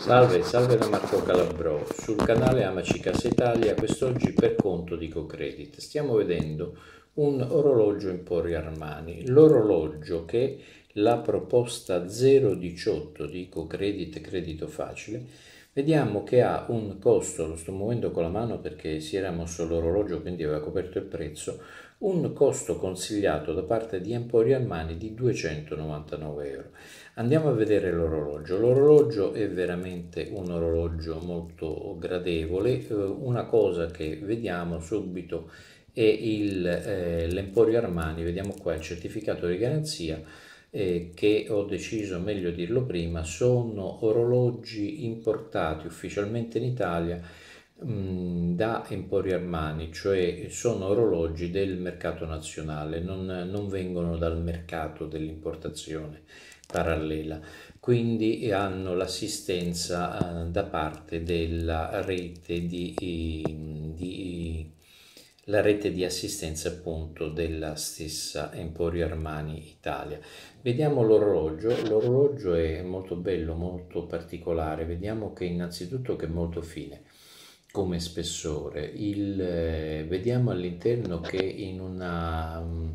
Salve, salve da Marco Calabro. Sul canale Amaci Casa Italia, quest'oggi per conto di CoCredit. Stiamo vedendo un orologio Emporio Armani, l'orologio che la proposta 018 di CoCredit Credito Facile, vediamo che ha un costo, lo sto muovendo con la mano perché si era mosso l'orologio, quindi aveva coperto il prezzo, un costo consigliato da parte di Emporio Armani di 299 euro. Andiamo a vedere l'orologio. L'orologio è veramente un orologio molto gradevole. Eh, una cosa che vediamo subito è il, eh, l'Emporio Armani, vediamo qua il certificato di garanzia. Eh, che ho deciso meglio dirlo prima sono orologi importati ufficialmente in Italia Mm, da Emporio Armani, cioè sono orologi del mercato nazionale, non, non vengono dal mercato dell'importazione parallela, quindi hanno l'assistenza eh, da parte della rete di, di, la rete di assistenza appunto della stessa Emporio Armani Italia. Vediamo l'orologio, l'orologio è molto bello, molto particolare, vediamo che innanzitutto che è molto fine come spessore. Il, eh, vediamo all'interno che in una, mm,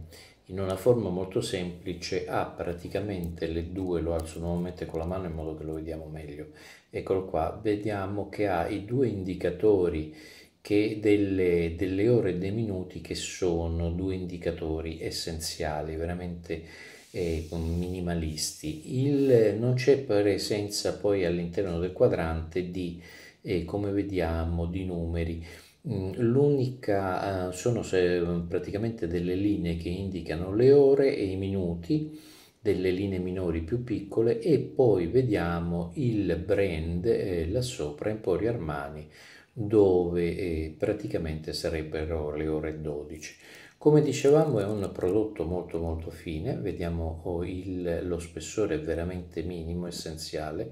in una forma molto semplice ha praticamente le due, lo alzo nuovamente con la mano in modo che lo vediamo meglio. Eccolo qua, vediamo che ha i due indicatori che delle, delle ore e dei minuti che sono due indicatori essenziali, veramente eh, minimalisti. Il, eh, non c'è presenza poi all'interno del quadrante di e come vediamo di numeri. Mm, l'unica eh, sono mm, praticamente delle linee che indicano le ore e i minuti delle linee minori più piccole e poi vediamo il brand eh, là sopra Emporio Armani dove eh, praticamente sarebbero le ore 12. Come dicevamo è un prodotto molto molto fine, vediamo oh, il, lo spessore veramente minimo, essenziale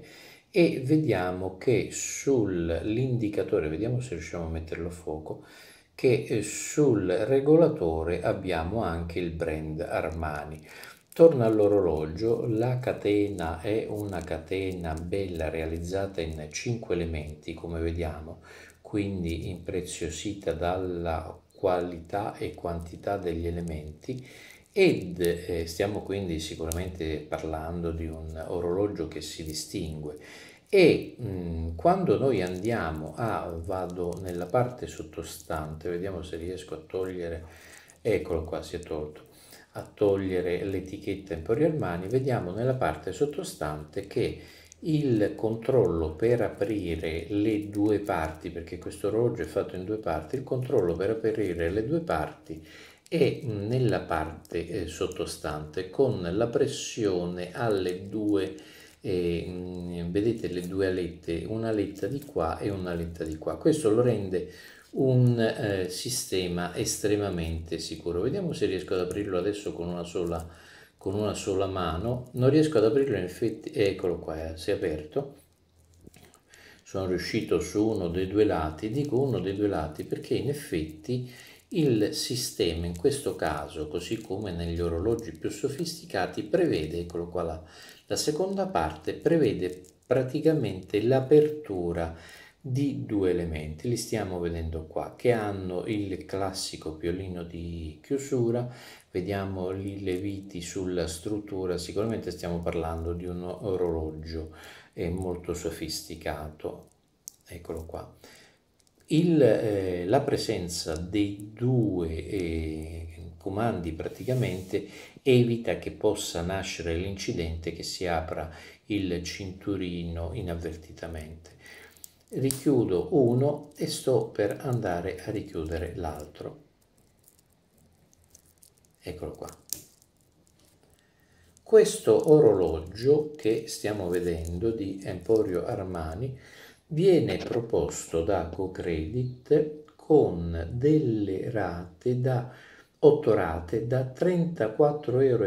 e vediamo che sull'indicatore, vediamo se riusciamo a metterlo a fuoco, che eh, sul regolatore abbiamo anche il brand Armani. Torna all'orologio, la catena è una catena bella realizzata in 5 elementi come vediamo, quindi impreziosita dalla qualità e quantità degli elementi ed eh, stiamo quindi sicuramente parlando di un orologio che si distingue e mh, mm, quando noi andiamo a, vado nella parte sottostante, vediamo se riesco a togliere, eccolo qua, si è tolto, a togliere l'etichetta Emporio Armani, vediamo nella parte sottostante che il controllo per aprire le due parti, perché questo orologio è fatto in due parti, il controllo per aprire le due parti e mm, nella parte eh, sottostante con la pressione alle due eh, mm, vedete le due alette una aletta di qua e una aletta di qua questo lo rende un eh, sistema estremamente sicuro vediamo se riesco ad aprirlo adesso con una sola con una sola mano non riesco ad aprirlo in effetti eccolo qua eh, si è aperto sono riuscito su uno dei due lati dico uno dei due lati perché in effetti il sistema in questo caso, così come negli orologi più sofisticati, prevede, eccolo qua, la, la seconda parte prevede praticamente l'apertura di due elementi, li stiamo vedendo qua, che hanno il classico piolino di chiusura, vediamo lì le viti sulla struttura, sicuramente stiamo parlando di un orologio eh, molto sofisticato, eccolo qua il, eh, la presenza dei due eh, comandi praticamente evita che possa nascere l'incidente che si apra il cinturino inavvertitamente. Richiudo uno e sto per andare a richiudere l'altro. Eccolo qua. Questo orologio che stiamo vedendo di Emporio Armani viene proposto da CoCredit con delle rate da 8 rate da 34,75 euro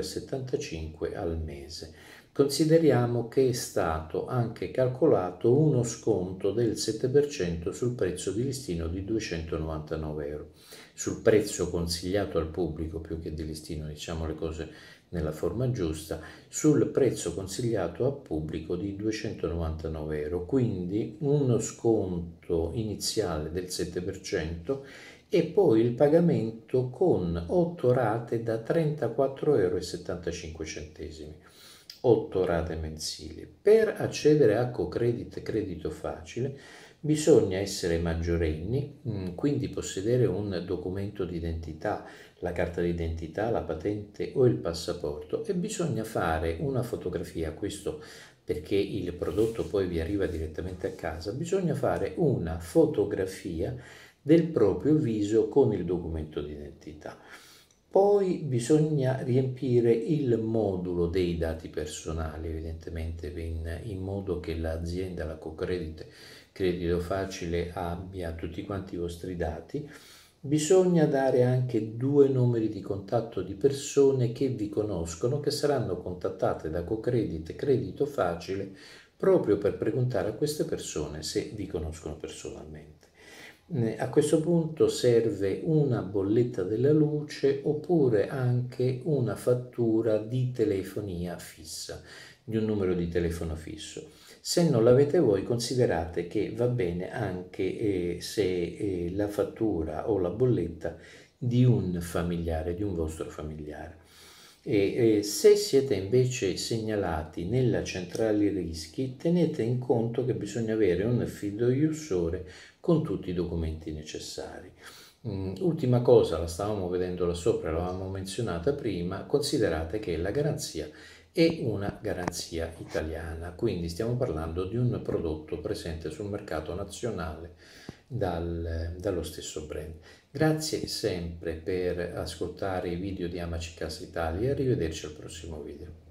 al mese. Consideriamo che è stato anche calcolato uno sconto del 7% sul prezzo di listino di 299 euro. Sul prezzo consigliato al pubblico più che di listino, diciamo le cose nella forma giusta, sul prezzo consigliato a pubblico di 299 euro, quindi uno sconto iniziale del 7% e poi il pagamento con 8 rate da 34,75 euro. 8 rate mensili. Per accedere a CoCredit Credito Facile Bisogna essere maggiorenni, mm, quindi possedere un documento d'identità, la carta d'identità, la patente o il passaporto e bisogna fare una fotografia, questo perché il prodotto poi vi arriva direttamente a casa, bisogna fare una fotografia del proprio viso con il documento d'identità. Poi bisogna riempire il modulo dei dati personali, evidentemente, in, modo che l'azienda, la co-credit, credito facile abbia tutti quanti i vostri dati, bisogna dare anche due numeri di contatto di persone che vi conoscono, che saranno contattate da CoCredit Credito Facile proprio per preguntare a queste persone se vi conoscono personalmente. Eh, a questo punto serve una bolletta della luce oppure anche una fattura di telefonia fissa, di un numero di telefono fisso. Se non l'avete voi considerate che va bene anche eh, se eh, la fattura o la bolletta di un familiare, di un vostro familiare. E, eh, se siete invece segnalati nella centrale rischi, tenete in conto che bisogna avere un fiduciario con tutti i documenti necessari. Mm, ultima cosa, la stavamo vedendo là sopra, l'avevamo menzionata prima, considerate che la garanzia è e una garanzia italiana. Quindi stiamo parlando di un prodotto presente sul mercato nazionale dal, dallo stesso brand. Grazie sempre per ascoltare i video di Amaci Casa Italia e arrivederci al prossimo video.